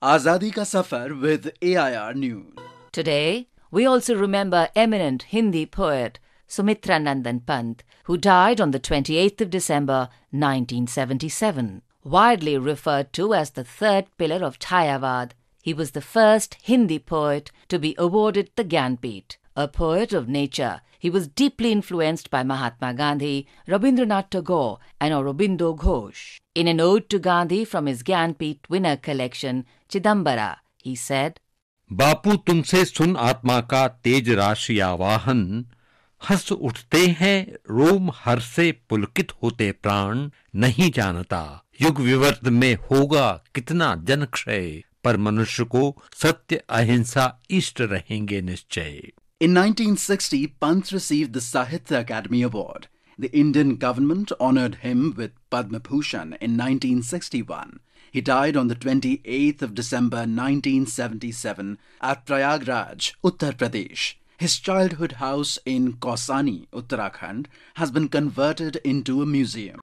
Azadi ka safar with AIR News. Today, we also remember eminent Hindi poet Sumitra Nandan Pant, who died on the 28th of December 1977. Widely referred to as the third pillar of Thayavad, he was the first Hindi poet to be awarded the Gyanpith. A poet of nature, he was deeply influenced by Mahatma Gandhi, Rabindranath Tagore, and Aurobindo Ghosh. In an ode to Gandhi from his Gyanpit winner collection, Chidambara, he said, बापू तुमसे सुन आत्मा का तेज राशि आवाहन हंस उठते हैं रोम हर से पुलकित होते प्राण नहीं जानता युग विवर्त में होगा कितना जन क्षय पर मनुष्य को सत्य अहिंसा इष्ट रहेंगे निश्चय In 1960, Pant received the Sahitya Academy Award. The Indian government honoured him with Padma Bhushan in 1961. He died on the 28th of December 1977 at Prayagraj, Uttar Pradesh. His childhood house in Kausani, Uttarakhand, has been converted into a museum.